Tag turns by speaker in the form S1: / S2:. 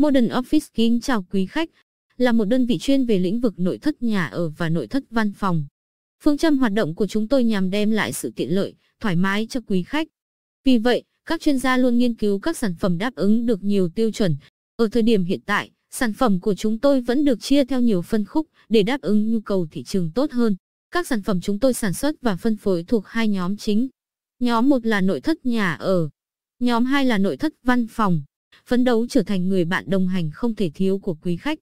S1: Modern Office kính chào quý khách, là một đơn vị chuyên về lĩnh vực nội thất nhà ở và nội thất văn phòng. Phương châm hoạt động của chúng tôi nhằm đem lại sự tiện lợi, thoải mái cho quý khách. Vì vậy, các chuyên gia luôn nghiên cứu các sản phẩm đáp ứng được nhiều tiêu chuẩn. Ở thời điểm hiện tại, sản phẩm của chúng tôi vẫn được chia theo nhiều phân khúc để đáp ứng nhu cầu thị trường tốt hơn. Các sản phẩm chúng tôi sản xuất và phân phối thuộc hai nhóm chính. Nhóm 1 là nội thất nhà ở, nhóm 2 là nội thất văn phòng phấn đấu trở thành người bạn đồng hành không thể thiếu của quý khách.